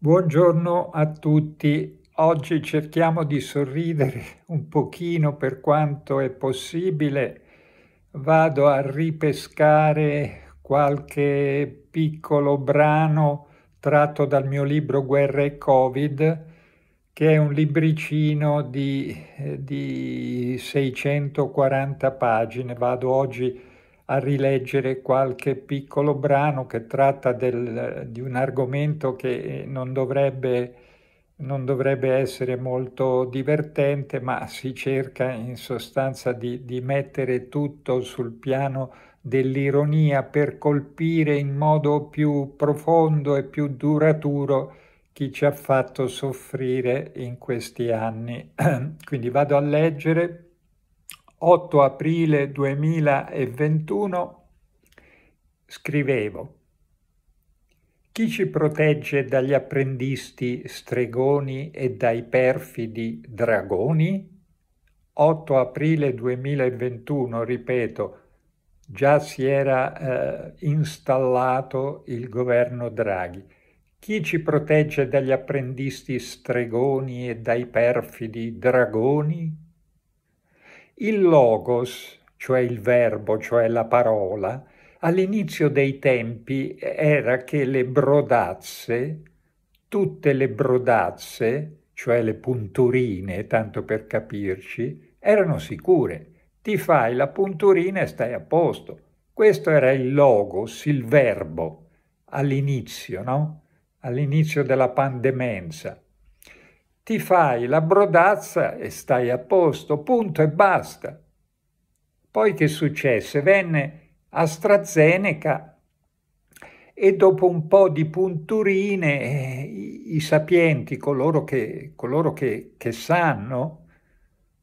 Buongiorno a tutti. Oggi cerchiamo di sorridere un pochino per quanto è possibile. Vado a ripescare qualche piccolo brano tratto dal mio libro Guerra e Covid, che è un libricino di, eh, di 640 pagine. Vado oggi a a rileggere qualche piccolo brano che tratta del, di un argomento che eh, non dovrebbe, non dovrebbe, essere molto divertente, ma si cerca in sostanza di, di mettere tutto sul piano dell'ironia per colpire in modo più profondo e più duraturo chi ci ha fatto soffrire in questi anni. Quindi vado a leggere 8 aprile 2021 scrivevo Chi ci protegge dagli apprendisti stregoni e dai perfidi dragoni? 8 aprile 2021, ripeto, già si era eh, installato il governo Draghi. Chi ci protegge dagli apprendisti stregoni e dai perfidi dragoni? Il logos, cioè il verbo, cioè la parola, all'inizio dei tempi era che le brodazze, tutte le brodazze, cioè le punturine, tanto per capirci, erano sicure. Ti fai la punturina e stai a posto. Questo era il logos, il verbo, all'inizio, no? All'inizio della pandemenza ti fai la brodazza e stai a posto, punto e basta. Poi che successe? Venne AstraZeneca e dopo un po' di punturine eh, i, i, sapienti, coloro, che, coloro che, che sanno,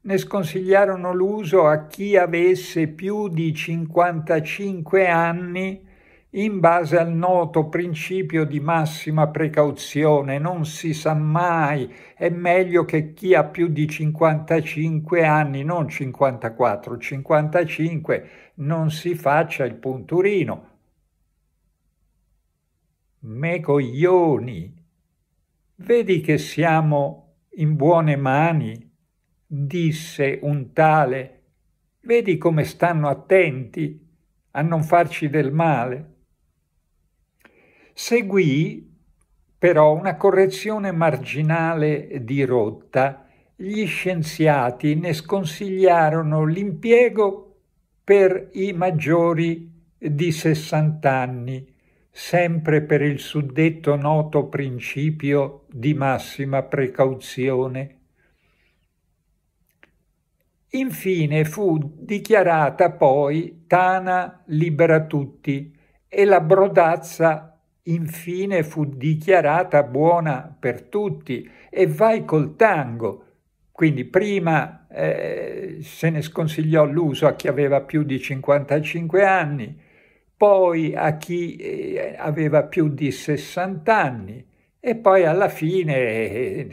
ne sconsigliarono l'uso a chi avesse più di 55 anni in base al noto principio di massima precauzione, non si sa mai, è meglio che chi ha più di 55 anni, non 54, 55, non si faccia il punturino. Me coglioni, vedi che siamo in buone mani, disse un tale, vedi come stanno attenti a non farci del male. Seguì però una correzione marginale di rotta. Gli scienziati ne sconsigliarono l'impiego per i maggiori di 60 anni, sempre per il suddetto noto principio di massima precauzione. Infine fu dichiarata poi Tana libera tutti e la brodazza Infine fu dichiarata buona per tutti e vai col tango. Quindi prima eh, se ne sconsigliò l'uso a chi aveva più di 55 anni, poi a chi eh, aveva più di 60 anni e poi alla fine eh,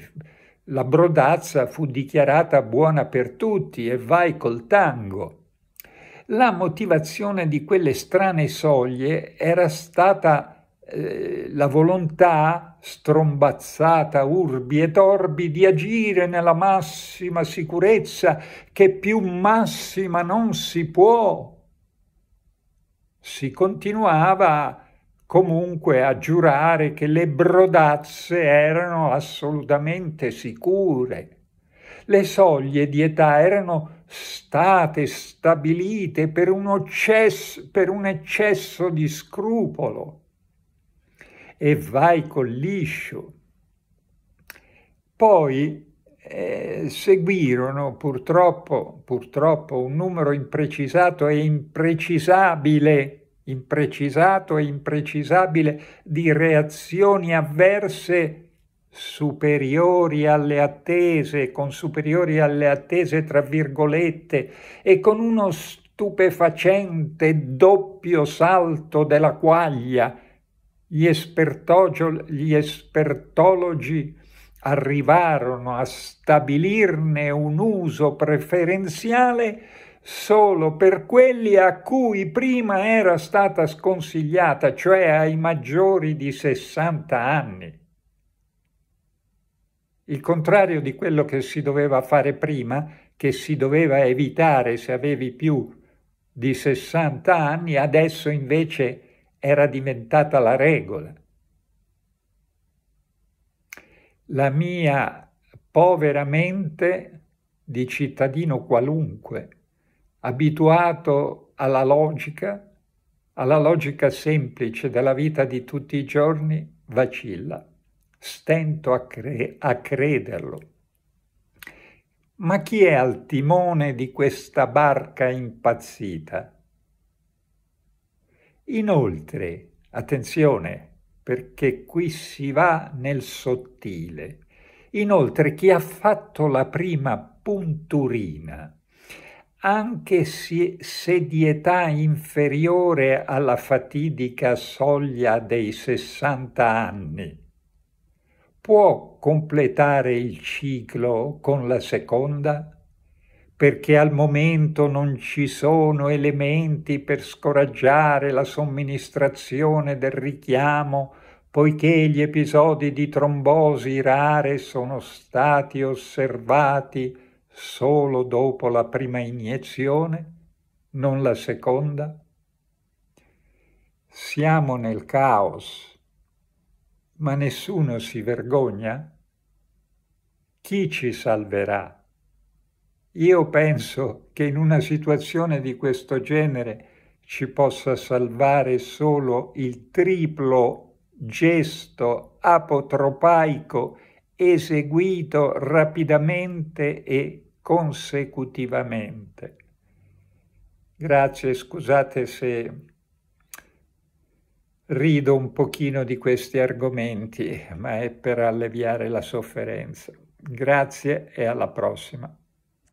la brodazza fu dichiarata buona per tutti e vai col tango. La motivazione di quelle strane soglie era stata eh, la volontà strombazzata urbi e torbi di agire nella massima sicurezza che più massima non si può. Si continuava comunque a giurare che le brodazze erano assolutamente sicure. Le soglie di età erano state stabilite per un, eccesso, per un eccesso di scrupolo e vai col liscio. Poi eh, seguirono purtroppo, purtroppo un numero imprecisato e imprecisabile imprecisato e imprecisabile di reazioni avverse superiori alle attese, con superiori alle attese tra virgolette, e con uno stupefacente doppio salto della quaglia gli, gli espertologi arrivarono a stabilirne un uso preferenziale solo per quelli a cui prima era stata sconsigliata, cioè ai maggiori di 60 anni. Il contrario di quello che si doveva fare prima, che si doveva evitare se avevi più di 60 anni, adesso invece era diventata la regola. La mia povera mente di cittadino qualunque, abituato alla logica, alla logica semplice della vita di tutti i giorni, vacilla. Stento a, cre a crederlo. Ma chi è al timone di questa barca impazzita? Inoltre, attenzione, perché qui si va nel sottile, inoltre chi ha fatto la prima punturina, anche se di età inferiore alla fatidica soglia dei 60 anni, può completare il ciclo con la seconda? perché al momento non ci sono elementi per scoraggiare la somministrazione del richiamo, poiché gli episodi di trombosi rare sono stati osservati solo dopo la prima iniezione, non la seconda? Siamo nel caos, ma nessuno si vergogna? Chi ci salverà? Io penso che in una situazione di questo genere ci possa salvare solo il triplo gesto apotropaico eseguito rapidamente e consecutivamente. Grazie, scusate se rido un pochino di questi argomenti, ma è per alleviare la sofferenza. Grazie e alla prossima.